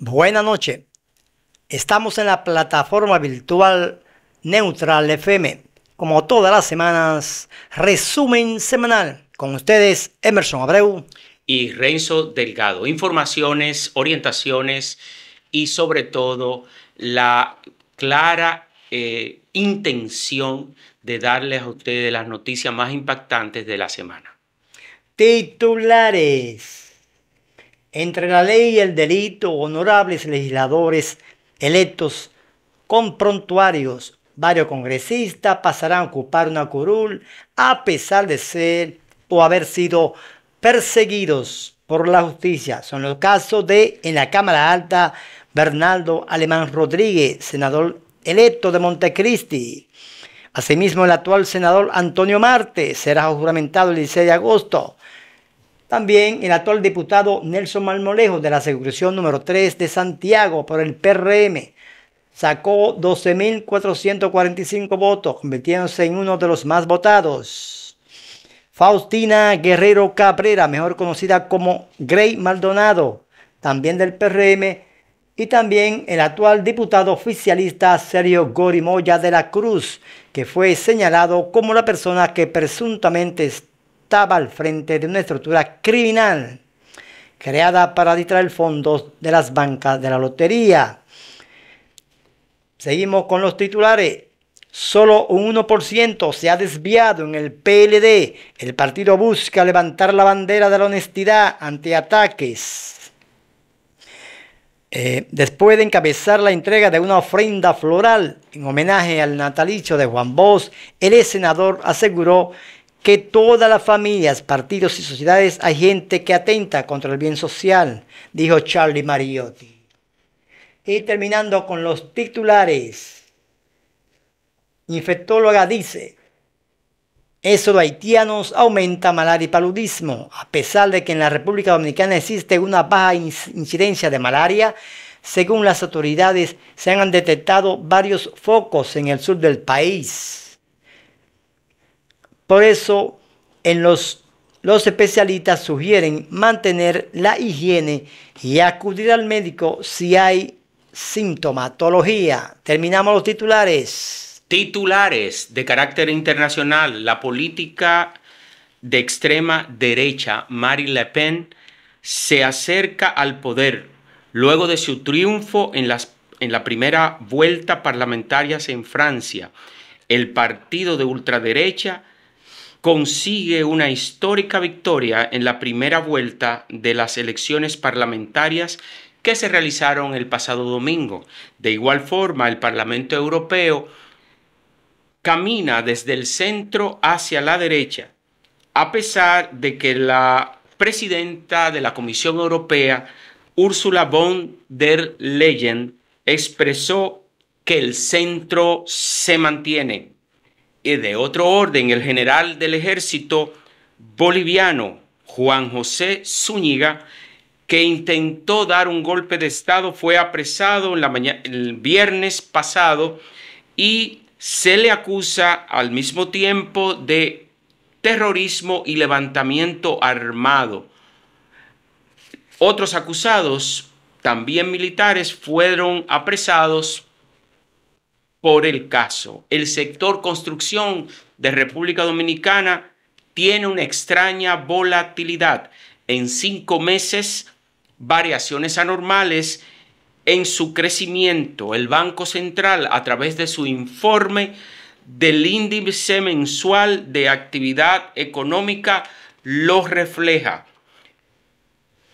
Buenas noches, Estamos en la plataforma virtual Neutral FM. Como todas las semanas, resumen semanal. Con ustedes, Emerson Abreu. Y Renzo Delgado. Informaciones, orientaciones y sobre todo la clara eh, intención de darles a ustedes las noticias más impactantes de la semana. Titulares entre la ley y el delito, honorables legisladores electos con prontuarios, varios congresistas pasarán a ocupar una curul a pesar de ser o haber sido perseguidos por la justicia. Son los casos de en la Cámara Alta Bernardo Alemán Rodríguez, senador electo de Montecristi. Asimismo, el actual senador Antonio Marte será juramentado el 16 de agosto. También el actual diputado Nelson Malmolejo de la secreción número 3 de Santiago por el PRM sacó 12.445 votos, convirtiéndose en uno de los más votados. Faustina Guerrero Cabrera, mejor conocida como Grey Maldonado, también del PRM, y también el actual diputado oficialista Sergio Gorimoya de la Cruz, que fue señalado como la persona que presuntamente estaba al frente de una estructura criminal creada para distraer fondos de las bancas de la lotería. Seguimos con los titulares. Solo un 1% se ha desviado en el PLD. El partido busca levantar la bandera de la honestidad ante ataques. Eh, después de encabezar la entrega de una ofrenda floral en homenaje al natalicio de Juan Bosch, el senador aseguró que todas las familias, partidos y sociedades hay gente que atenta contra el bien social, dijo Charlie Mariotti. Y terminando con los titulares, infectóloga dice, eso de haitianos aumenta malaria y paludismo. A pesar de que en la República Dominicana existe una baja incidencia de malaria, según las autoridades se han detectado varios focos en el sur del país. Por eso, en los, los especialistas sugieren mantener la higiene y acudir al médico si hay sintomatología. Terminamos los titulares. Titulares de carácter internacional. La política de extrema derecha, Marie Le Pen, se acerca al poder luego de su triunfo en, las, en la primera vuelta parlamentaria en Francia. El partido de ultraderecha consigue una histórica victoria en la primera vuelta de las elecciones parlamentarias que se realizaron el pasado domingo. De igual forma, el Parlamento Europeo camina desde el centro hacia la derecha, a pesar de que la presidenta de la Comisión Europea, Ursula von der Leyen, expresó que el centro se mantiene de otro orden, el general del ejército boliviano Juan José Zúñiga, que intentó dar un golpe de Estado, fue apresado la el viernes pasado y se le acusa al mismo tiempo de terrorismo y levantamiento armado. Otros acusados, también militares, fueron apresados por el caso. El sector construcción de República Dominicana tiene una extraña volatilidad. En cinco meses, variaciones anormales en su crecimiento. El Banco Central, a través de su informe del índice mensual de actividad económica, lo refleja.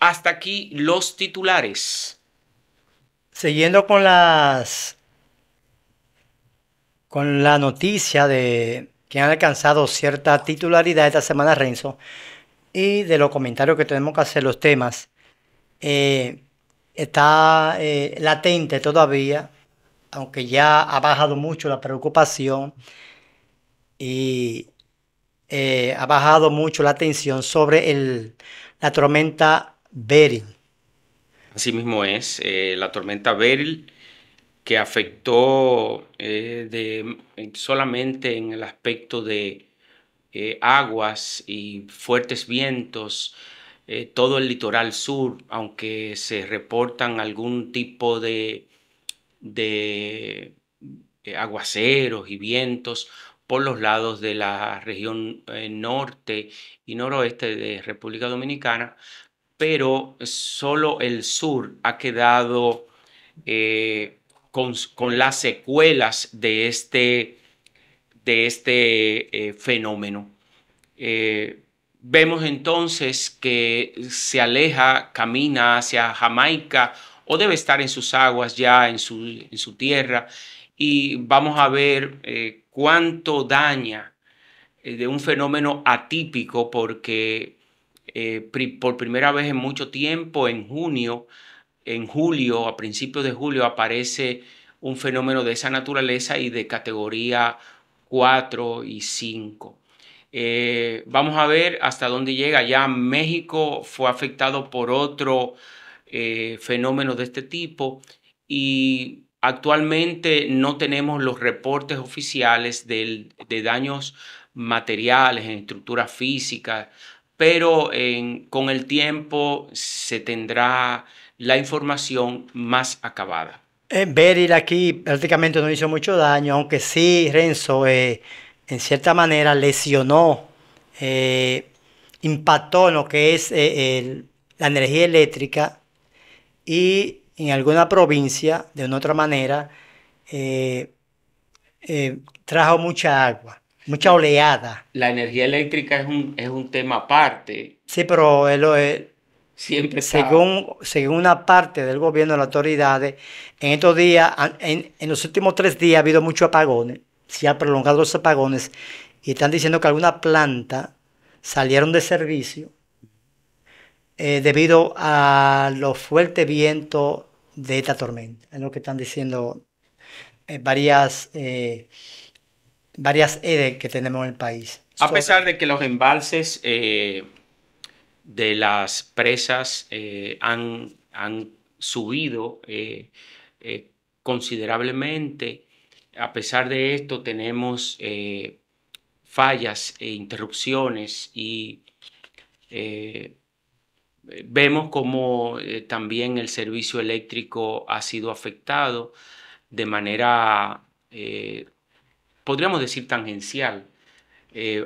Hasta aquí los titulares. Siguiendo con las con la noticia de que han alcanzado cierta titularidad esta semana, Renzo, y de los comentarios que tenemos que hacer, los temas, eh, está eh, latente todavía, aunque ya ha bajado mucho la preocupación y eh, ha bajado mucho la atención sobre el, la tormenta Beryl. Así mismo es, la tormenta Beryl que afectó eh, de, solamente en el aspecto de eh, aguas y fuertes vientos, eh, todo el litoral sur, aunque se reportan algún tipo de, de aguaceros y vientos por los lados de la región norte y noroeste de República Dominicana, pero solo el sur ha quedado con, las secuelas de este, de este eh, fenómeno. Eh, vemos entonces que se aleja, camina hacia Jamaica o debe estar en sus aguas ya, en su, tierra, y vamos a ver eh, cuánto daña de un fenómeno atípico porque por primera vez en mucho tiempo, en junio, en julio, a principios de julio, aparece un fenómeno de esa naturaleza y de categoría 4 y 5. Eh, vamos a ver hasta dónde llega. Ya México fue afectado por otro eh, fenómeno de este tipo y actualmente no tenemos los reportes oficiales de daños materiales en estructuras físicas, pero con el tiempo se tendrá la información más acabada. Eh, aquí prácticamente no hizo mucho daño, aunque sí Renzo eh, en cierta manera lesionó, eh, impactó en lo que es eh, la energía eléctrica y en alguna provincia, de una otra manera, trajo mucha agua mucha oleada. La energía eléctrica es un, tema aparte. Sí, pero lo es según, según una parte del gobierno, de las autoridades, en estos días, en, los últimos tres días ha habido muchos apagones, se han prolongado los apagones y están diciendo que alguna planta salieron de servicio eh, debido a los fuertes vientos de esta tormenta. Es lo que están diciendo eh, varias, eh, varias EDE e que tenemos en el país. A pesar de que los embalses de las presas eh, han, han, subido eh, eh, considerablemente. A pesar de esto, tenemos fallas e interrupciones y vemos como también el servicio eléctrico ha sido afectado de manera, podríamos decir, tangencial.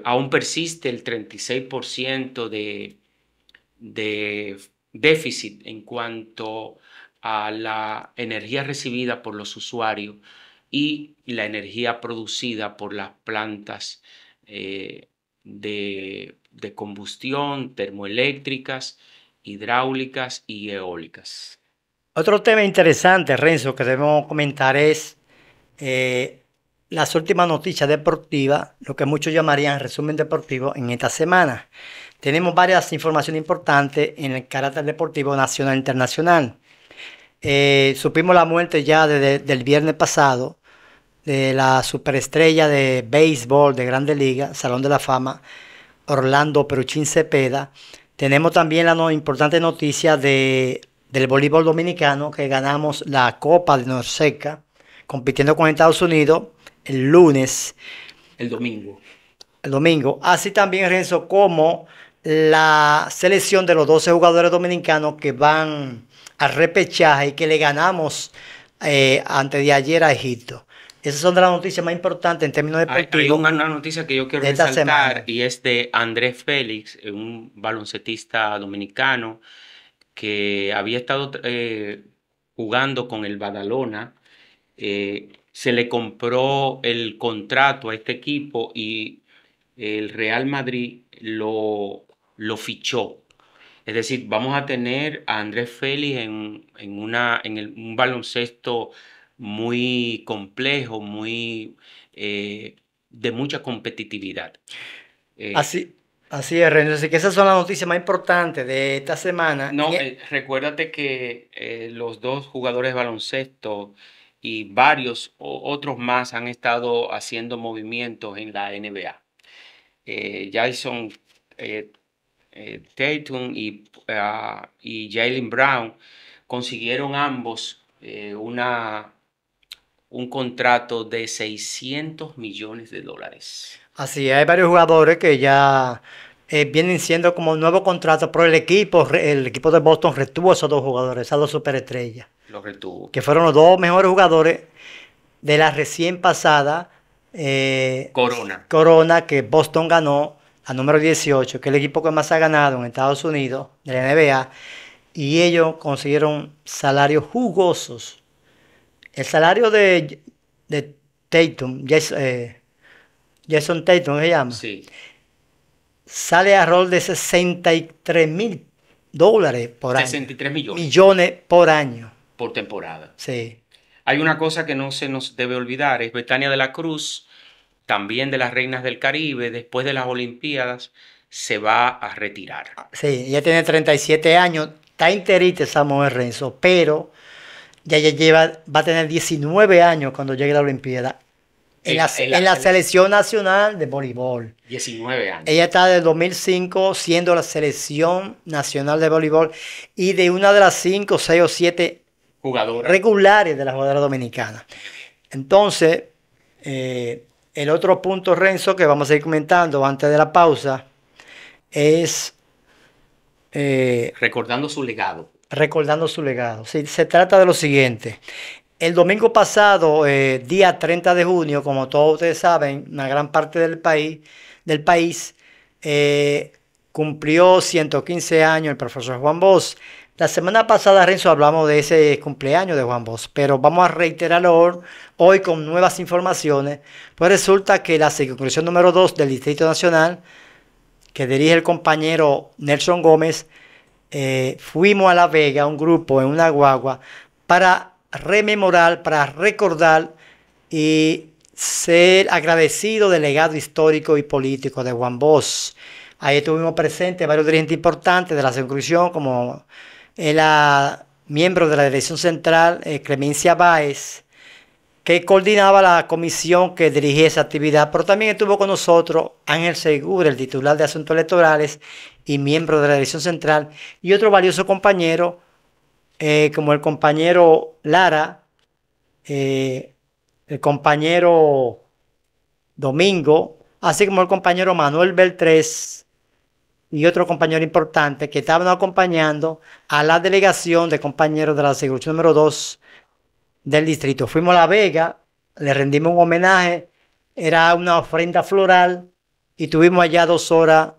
aún persiste el 36% de de déficit en cuanto a la energía recibida por los usuarios y la energía producida por las plantas eh, de, combustión, termoeléctricas, hidráulicas y eólicas. Otro tema interesante, Renzo, que debemos comentar es eh, las últimas noticias deportivas, lo que muchos llamarían resumen deportivo en esta semana. Tenemos varias informaciones importantes en el carácter deportivo nacional e internacional. Eh, supimos la muerte ya desde el viernes pasado de la superestrella de béisbol de Grande Liga, Salón de la Fama, Orlando Peruchín Cepeda. Tenemos también la importante noticia de, del voleibol dominicano que ganamos la Copa de Norseca compitiendo con Estados Unidos el lunes. El domingo. El domingo. Así también, Renzo, como la selección de los 12 jugadores dominicanos que van a repechaje y que le ganamos eh, antes de ayer a Egipto. Esas son de las noticias más importantes en términos de partido. Hay, una noticia que yo quiero resaltar y es de Andrés Félix, eh, un baloncetista dominicano que había estado eh, jugando con el Badalona. se le compró el contrato a este equipo y el Real Madrid lo lo fichó. Es decir, vamos a tener a Andrés Félix en, una, en un baloncesto muy complejo, muy eh, de mucha competitividad. Eh, así, así es, René. Así que esas son las noticias más importantes de esta semana. No, eh, recuérdate que los dos jugadores de baloncesto y varios otros más han estado haciendo movimientos en la NBA. Jason eh, y, ah, Jalen Brown consiguieron ambos eh, una, un contrato de 600 millones de dólares. Así, hay varios jugadores que ya eh, vienen siendo como nuevos contrato, por el equipo, el equipo de Boston retuvo a esos dos jugadores, a dos superestrellas. Los retuvo. Que fueron los dos mejores jugadores de la recién pasada eh, Corona. Corona que Boston ganó a número 18, que es el equipo que más ha ganado en Estados Unidos, de la NBA, y ellos consiguieron salarios jugosos. El salario de, de Tatum, eh, Jason, Tatum se llama, sale a rol de 63 mil dólares por 63 millones. Millones por año. Por temporada. Sí. Hay una cosa que no se nos debe olvidar, es Betania de la Cruz también de las Reinas del Caribe, después de las Olimpiadas, se va a retirar. Ah, sí, ella tiene 37 años, está enterita Samuel Renzo, pero ya lleva, va a tener 19 años cuando llegue la Olimpiada. En, la, selección nacional de voleibol. 19 años. Ella está desde 2005 siendo la selección nacional de voleibol y de una de las 5, 6 o 7 jugadoras regulares de la jugadora dominicana. Entonces, eh, el otro punto, Renzo, que vamos a ir comentando antes de la pausa, es... Eh, recordando su legado. Recordando su legado. se trata de lo siguiente. El domingo pasado, eh, día 30 de junio, como todos ustedes saben, una gran parte del país, del país eh, cumplió 115 años el profesor Juan Bosch. La semana pasada, Renzo, hablamos de ese cumpleaños de Juan Bosch, pero vamos a reiterarlo hoy con nuevas informaciones. Pues resulta que la circunscripción número 2 del Distrito Nacional, que dirige el compañero Nelson Gómez, eh, fuimos a La Vega, un grupo en una guagua, para rememorar, para recordar y ser agradecido del legado histórico y político de Juan Bosch. Ahí estuvimos presentes varios dirigentes importantes de la circunscripción, como la miembro de la Dirección Central, eh, Clemencia Báez, que coordinaba la comisión que dirigía esa actividad, pero también estuvo con nosotros Ángel Segura, el titular de Asuntos Electorales y miembro de la Dirección Central, y otro valioso compañero, eh, como el compañero Lara, eh, el compañero Domingo, así como el compañero Manuel Beltrés, y otro compañero importante que estaban acompañando a la delegación de compañeros de la Seguridad número 2 del distrito. Fuimos a La Vega, le rendimos un homenaje, era una ofrenda floral y tuvimos allá dos horas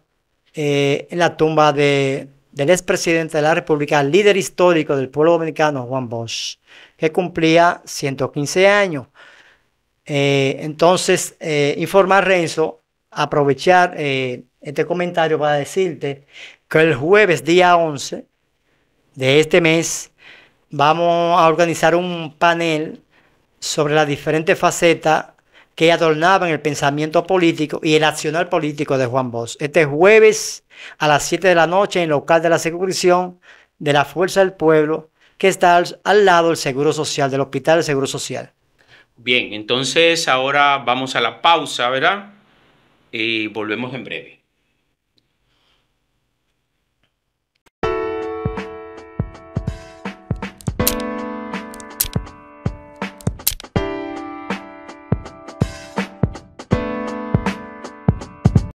eh, en la tumba de, del expresidente de la República, líder histórico del pueblo dominicano, Juan Bosch, que cumplía 115 años. Eh, entonces, eh, informar Renzo, aprovechar eh, este comentario para decirte que el jueves, día 11 de este mes, vamos a organizar un panel sobre las diferentes facetas que adornaban el pensamiento político y el accionar político de Juan Bosch. Este jueves a las 7 de la noche en el local de la circunscripción de la Fuerza del Pueblo, que está al, al lado del Seguro Social, del Hospital del Seguro Social. Bien, entonces ahora vamos a la pausa, ¿verdad? Y volvemos en breve.